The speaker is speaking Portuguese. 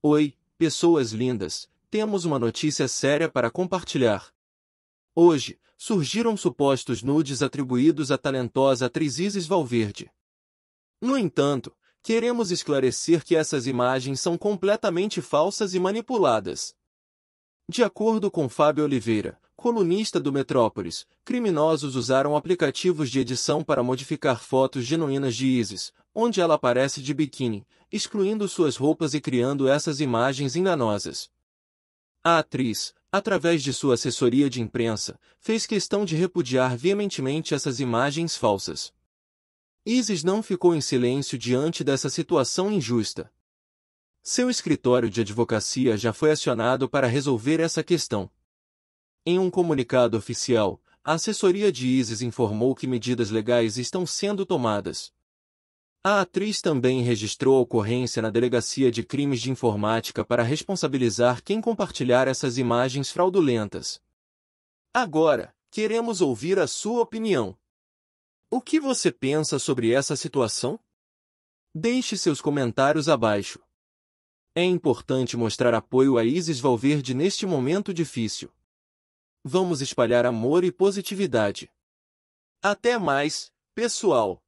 Oi, pessoas lindas, temos uma notícia séria para compartilhar. Hoje, surgiram supostos nudes atribuídos à talentosa atriz Isis Valverde. No entanto, queremos esclarecer que essas imagens são completamente falsas e manipuladas. De acordo com Fábio Oliveira, colunista do Metrópolis, criminosos usaram aplicativos de edição para modificar fotos genuínas de Isis, onde ela aparece de biquíni, excluindo suas roupas e criando essas imagens enganosas. A atriz, através de sua assessoria de imprensa, fez questão de repudiar veementemente essas imagens falsas. Isis não ficou em silêncio diante dessa situação injusta. Seu escritório de advocacia já foi acionado para resolver essa questão, em um comunicado oficial, a assessoria de ISIS informou que medidas legais estão sendo tomadas. A atriz também registrou ocorrência na Delegacia de Crimes de Informática para responsabilizar quem compartilhar essas imagens fraudulentas. Agora, queremos ouvir a sua opinião. O que você pensa sobre essa situação? Deixe seus comentários abaixo. É importante mostrar apoio a Isis Valverde neste momento difícil. Vamos espalhar amor e positividade. Até mais, pessoal!